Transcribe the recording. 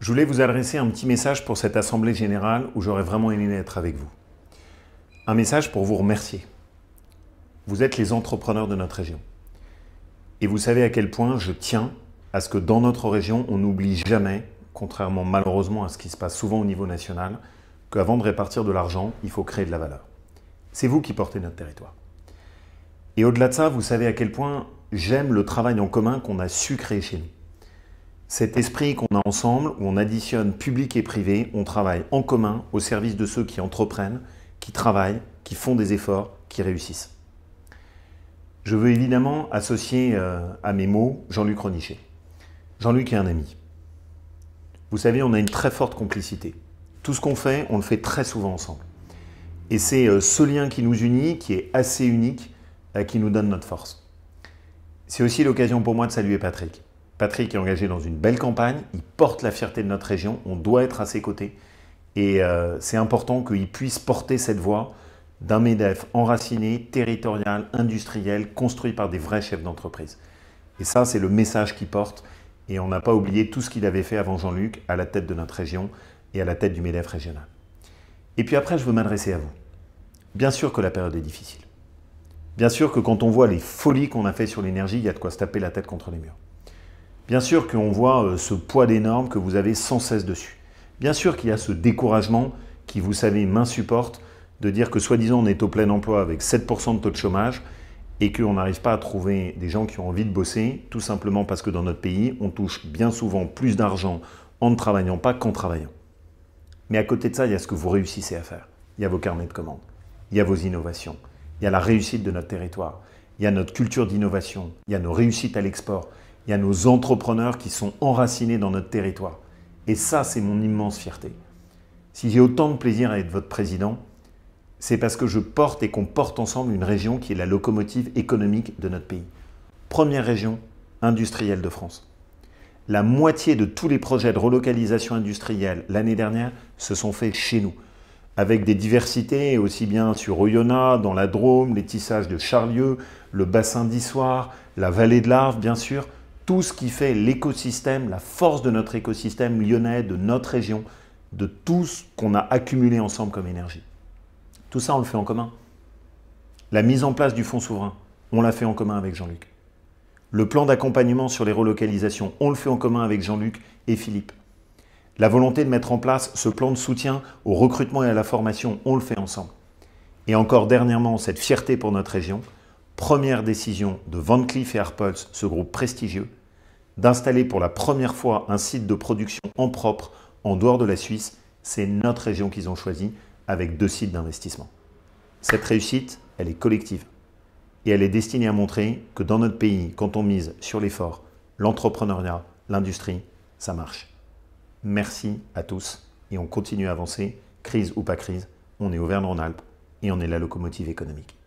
Je voulais vous adresser un petit message pour cette Assemblée générale où j'aurais vraiment aimé être avec vous. Un message pour vous remercier. Vous êtes les entrepreneurs de notre région. Et vous savez à quel point je tiens à ce que dans notre région, on n'oublie jamais, contrairement malheureusement à ce qui se passe souvent au niveau national, qu'avant de répartir de l'argent, il faut créer de la valeur. C'est vous qui portez notre territoire. Et au-delà de ça, vous savez à quel point j'aime le travail en commun qu'on a su créer chez nous. Cet esprit qu'on a ensemble, où on additionne public et privé, on travaille en commun au service de ceux qui entreprennent, qui travaillent, qui font des efforts, qui réussissent. Je veux évidemment associer euh, à mes mots Jean-Luc Ronichet. Jean-Luc est un ami. Vous savez, on a une très forte complicité. Tout ce qu'on fait, on le fait très souvent ensemble. Et c'est euh, ce lien qui nous unit, qui est assez unique, euh, qui nous donne notre force. C'est aussi l'occasion pour moi de saluer Patrick. Patrick est engagé dans une belle campagne, il porte la fierté de notre région, on doit être à ses côtés. Et euh, c'est important qu'il puisse porter cette voix d'un MEDEF enraciné, territorial, industriel, construit par des vrais chefs d'entreprise. Et ça, c'est le message qu'il porte. Et on n'a pas oublié tout ce qu'il avait fait avant Jean-Luc à la tête de notre région et à la tête du MEDEF régional. Et puis après, je veux m'adresser à vous. Bien sûr que la période est difficile. Bien sûr que quand on voit les folies qu'on a fait sur l'énergie, il y a de quoi se taper la tête contre les murs. Bien sûr qu'on voit euh, ce poids des que vous avez sans cesse dessus. Bien sûr qu'il y a ce découragement qui, vous savez, m'insupporte de dire que soi-disant on est au plein emploi avec 7% de taux de chômage et qu'on n'arrive pas à trouver des gens qui ont envie de bosser, tout simplement parce que dans notre pays, on touche bien souvent plus d'argent en ne travaillant pas qu'en travaillant. Mais à côté de ça, il y a ce que vous réussissez à faire. Il y a vos carnets de commandes, il y a vos innovations, il y a la réussite de notre territoire, il y a notre culture d'innovation, il y a nos réussites à l'export, il y a nos entrepreneurs qui sont enracinés dans notre territoire. Et ça, c'est mon immense fierté. Si j'ai autant de plaisir à être votre président, c'est parce que je porte et qu'on porte ensemble une région qui est la locomotive économique de notre pays. Première région industrielle de France. La moitié de tous les projets de relocalisation industrielle l'année dernière se sont faits chez nous, avec des diversités aussi bien sur Oyonnax, dans la Drôme, les tissages de Charlieu, le bassin d'Issoire, la vallée de l'Arve, bien sûr tout ce qui fait l'écosystème, la force de notre écosystème lyonnais, de notre région, de tout ce qu'on a accumulé ensemble comme énergie. Tout ça, on le fait en commun. La mise en place du fonds souverain, on l'a fait en commun avec Jean-Luc. Le plan d'accompagnement sur les relocalisations, on le fait en commun avec Jean-Luc et Philippe. La volonté de mettre en place ce plan de soutien au recrutement et à la formation, on le fait ensemble. Et encore dernièrement, cette fierté pour notre région, première décision de Van Cleef et Arpels, ce groupe prestigieux, d'installer pour la première fois un site de production en propre en dehors de la Suisse, c'est notre région qu'ils ont choisi avec deux sites d'investissement. Cette réussite, elle est collective et elle est destinée à montrer que dans notre pays, quand on mise sur l'effort, l'entrepreneuriat, l'industrie, ça marche. Merci à tous et on continue à avancer, crise ou pas crise, on est Auvergne-Rhône-Alpes et on est la locomotive économique.